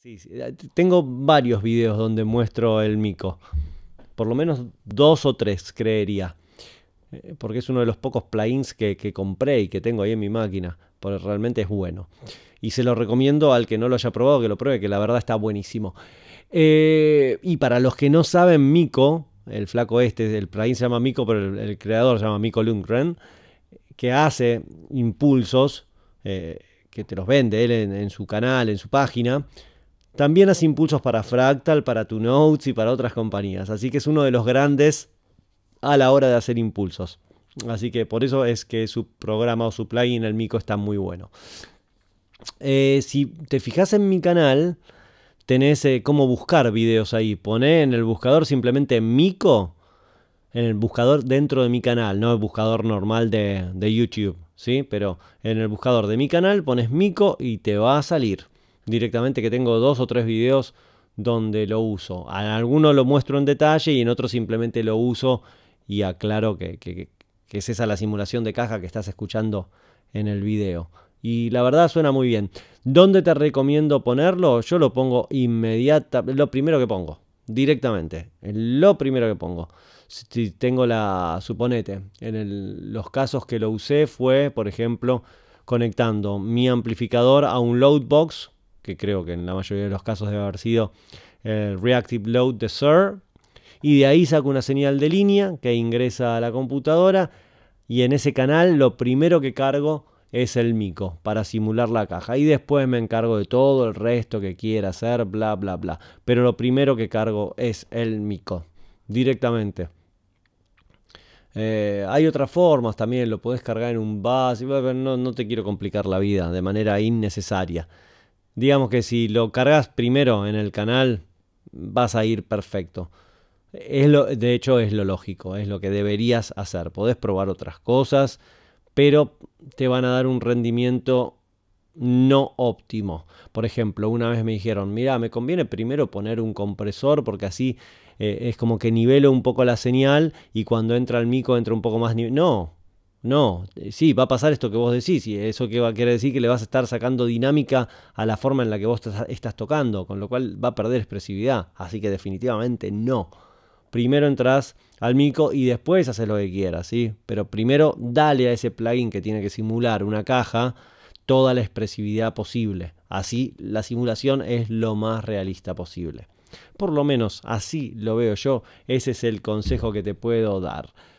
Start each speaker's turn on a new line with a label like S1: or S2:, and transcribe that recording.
S1: Sí, eh, tengo varios videos donde muestro el mico. Por lo menos dos o tres, creería. Eh, porque es uno de los pocos plugins que, compré y que tengo ahí en mi máquina. Porque realmente es bueno. Y se lo recomiendo al que no lo haya probado que lo pruebe, que la verdad está buenísimo. Eh, y para los que no saben, Mico, el flaco este, el plugin se llama Mico, pero el, creador se llama Mico Lundgren, que hace impulsos, que te los vende él en su canal, en su página, también hace impulsos para Fractal, para Two Notes y para otras compañías. Así que es uno de los grandes a la hora de hacer impulsos. Así que por eso es que su programa o su plugin, el Mico, está muy bueno. Eh, si te fijas en mi canal, tenés eh, cómo buscar videos ahí. Poné en el buscador simplemente Mico, en el buscador dentro de mi canal, no el buscador normal de, de YouTube, ¿sí? Pero en el buscador de mi canal pones Mico y te va a salir directamente que tengo dos o tres videos donde lo uso. En algunos lo muestro en detalle y en otros simplemente lo uso y aclaro que, es esa la simulación de caja que estás escuchando en el video. Y la verdad suena muy bien. ¿Dónde te recomiendo ponerlo? Yo lo pongo inmediata, lo primero que pongo, directamente, lo primero que pongo. Si tengo la, suponete, en los casos que lo usé fue, por ejemplo, conectando mi amplificador a un loadbox que creo que en la mayoría de los casos debe haber sido el Reactive Load de SIR, y de ahí saco una señal de línea que ingresa a la computadora y en ese canal lo primero que cargo es el mico para simular la caja y después me encargo de todo el resto que quiera hacer, bla, bla, bla. Pero lo primero que cargo es el mico directamente. Eh, hay otras formas también, lo podés cargar en un bus, no, no te quiero complicar la vida de manera innecesaria digamos que si lo cargas primero en el canal, vas a ir perfecto. Es de hecho, es lo lógico, es lo que deberías hacer. Podés probar otras cosas, pero te van a dar un rendimiento no óptimo. Por ejemplo, una vez me dijeron, mira, me conviene primero poner un compresor porque así eh, es como que nivelo un poco la señal y cuando entra el mico entra un poco más... No, no, sí, va a pasar esto que vos decís, y eso que va a querer decir que le vas a estar sacando dinámica a la forma en la que vos estás tocando, con lo cual va a perder expresividad. Así que definitivamente no. Primero entras al mico y después haces lo que quieras, ¿sí? Pero primero dale a ese plugin que tiene que simular una caja toda la expresividad posible. Así la simulación es lo más realista posible. Por lo menos así lo veo yo, ese es el consejo que te puedo dar.